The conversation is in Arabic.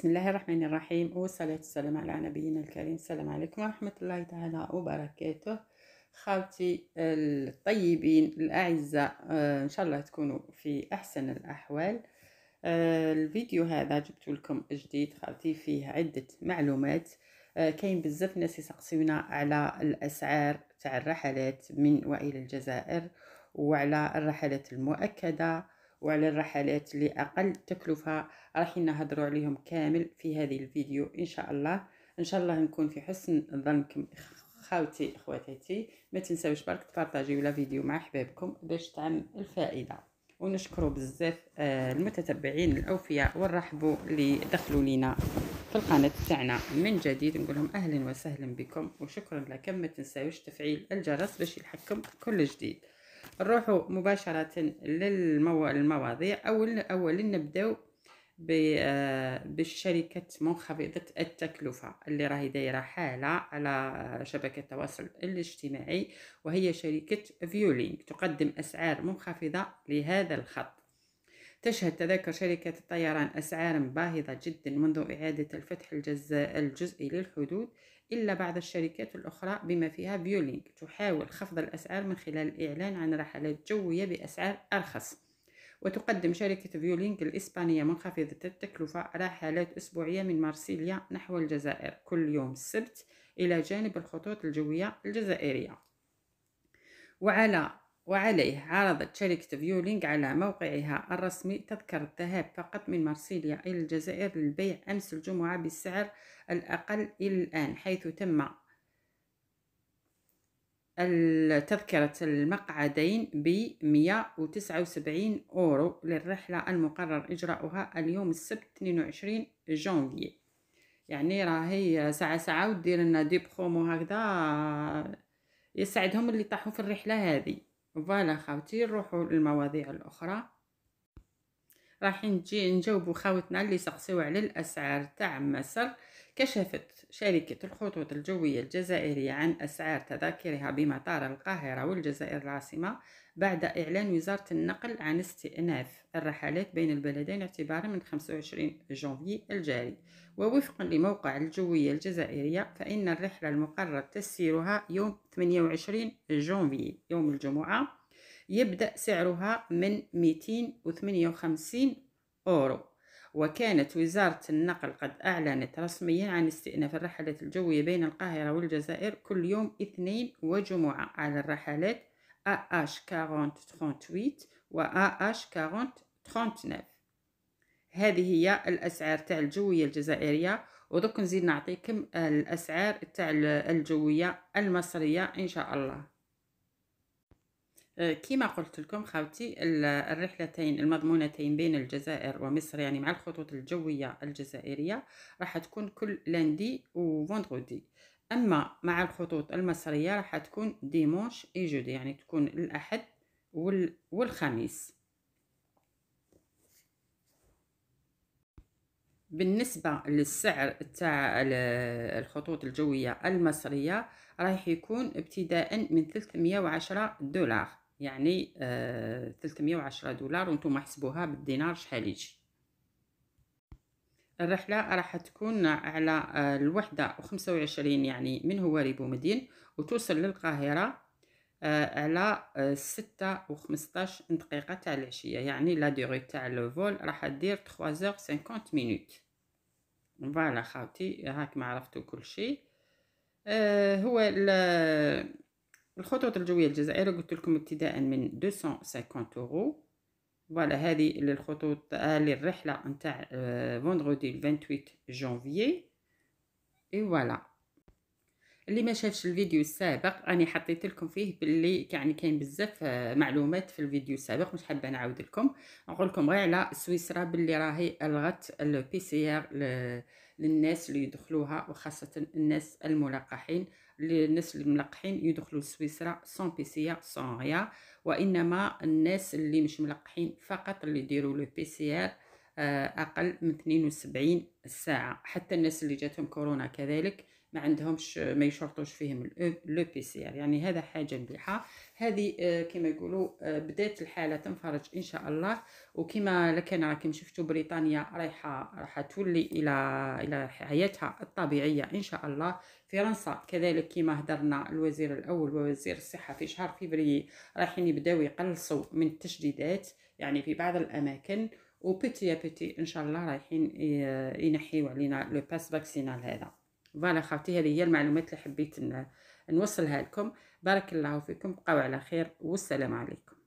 بسم الله الرحمن الرحيم والصلاة والسلام على نبينا الكريم السلام عليكم ورحمة الله تعالى وبركاته خالتي الطيبين الأعزاء آه، إن شاء الله تكونوا في أحسن الأحوال آه، الفيديو هذا جبت لكم جديد خالتي فيه عدة معلومات آه، كاين بزاف ناس يسقسيونا على الأسعار تاع الرحلات من وإلى الجزائر وعلى الرحلات المؤكده وعلى الرحلات لأقل تكلفة راح نهضروا عليهم كامل في هذه الفيديو إن شاء الله إن شاء الله نكون في حسن ظنكم خاوتي اخواتاتي ما تنساوش برك تبارطاجيو لا فيديو مع احبابكم باش تعم الفائده ونشكروا بزاف آه، المتتبعين الاوفياء والرحبوا اللي دخلوا لينا في القناه تاعنا من جديد نقول لهم اهلا وسهلا بكم وشكرا لكم ما تنساوش تفعيل الجرس باش يلحقكم كل جديد نروحوا مباشرة للمواضيع أول أولا نبداو آه، بالشركة منخفضة التكلفة اللي راهي دايرة حالة على شبكة التواصل الاجتماعي وهي شركة فيولينك تقدم أسعار منخفضة لهذا الخط تشهد تذاكر شركة الطيران أسعارا باهظة جدا منذ إعادة الفتح الجزئي للحدود إلا بعض الشركات الأخرى بما فيها فيولينك تحاول خفض الأسعار من خلال الإعلان عن رحلات جوية بأسعار أرخص وتقدم شركة فيولينك الإسبانية منخفضة التكلفة رحلات أسبوعية من مارسيليا نحو الجزائر كل يوم السبت إلى جانب الخطوط الجوية الجزائرية وعلى وعليه عرضت شركة فيولينغ على موقعها الرسمي تذكر الذهاب فقط من مارسيليا إلى الجزائر للبيع أمس الجمعة بالسعر الأقل إلى الآن حيث تم تذكرة المقعدين ب 179 أورو للرحلة المقرر إجراؤها اليوم السبت 22 جانفي يعني راهي ساعة ساعة ودير لنا دي برومو هكذا يسعدهم اللي طاحوا في الرحلة هذه فوالا خاوتي نروحو للمواضيع الأخرى راح نجي نجاوبو خاوتنا اللي سقسيو على الاسعار تاع مصر كشفت شركة الخطوط الجوية الجزائرية عن أسعار تذاكرها بمطار القاهرة والجزائر العاصمة بعد إعلان وزارة النقل عن استئناف الرحلات بين البلدين اعتبارا من 25 جانفي الجاري ووفقا لموقع الجوية الجزائرية فإن الرحلة المقرر تسيرها يوم 28 جانفي يوم الجمعة يبدأ سعرها من 258 أورو وكانت وزارة النقل قد أعلنت رسميا عن استئناف الرحلات الجوية بين القاهرة والجزائر كل يوم اثنين وجمعة على الرحلات آه AH 4038 و آه AH 4039 هذه هي الأسعار تاع الجوية الجزائرية ودوك نزيد نعطيكم الأسعار تاع الجوية المصرية إن شاء الله كما قلت لكم خاوتي الرحلتين المضمونتين بين الجزائر ومصر يعني مع الخطوط الجوية الجزائرية راح تكون كل لندي وفندغودي أما مع الخطوط المصرية راح تكون ديمونش إيجودي يعني تكون الأحد والخميس بالنسبة للسعر تاع الخطوط الجوية المصرية راح يكون ابتداء من 310 دولار يعني آه، ثلاثمية وعشرة دولار وانتم حسبوها بالدينار شحال يجي الرحلة راح تكون على آه، الوحدة وخمسة وعشرين يعني من ريبو مدين وتوصل للقاهرة آه، على ستة وخمسطاش دقيقة تاع العشية يعني لا ديغي تاع الفول راح دير تخوازوغ سانكونت مينوت فوالا خاوتي هاك ما عرفتو كلشي هو الخطوط الجوية الجزائرة قلت لكم ابتداء من 250 أورو فوالا هذه للخطوط آه، للرحلة نتاع فوندغودي 28 جانفيي اي فوالا اللي ما شافش الفيديو السابق راني حطيت لكم فيه باللي يعني كاين بزاف آه، معلومات في الفيديو السابق مش حابه نعاود لكم نقول لكم غير على سويسرا باللي راهي الغت البي سي ار للناس اللي يدخلوها وخاصه الناس الملقحين للناس الملقحين يدخلوا سويسرا سون بيسيا سون غيا وانما الناس اللي مش ملقحين فقط اللي يديروا لو بيسيار آه، اقل من 72 ساعه حتى الناس اللي جاتهم كورونا كذلك ما عندهمش ما يشرطوش فيهم لو بي سي ار يعني هذا حاجه مليحه هذه آه، كما يقولوا آه، بدات الحاله تنفرج ان شاء الله وكما لكن راكم شفتوا بريطانيا رايحه راح تولي الى الى حياتها الطبيعيه ان شاء الله فرنسا كذلك كما هدرنا الوزير الاول ووزير الصحه في شهر فبراير رايحين يبداو يقلصوا من التشديدات يعني في بعض الاماكن وبيتي بيتي ان شاء الله رايحين آه، ينحيو علينا لو باس فاكسينال هذا فوالا خاوتي هذه هي المعلومات اللي حبيت نوصلها لكم بارك الله فيكم بقاو على خير والسلام عليكم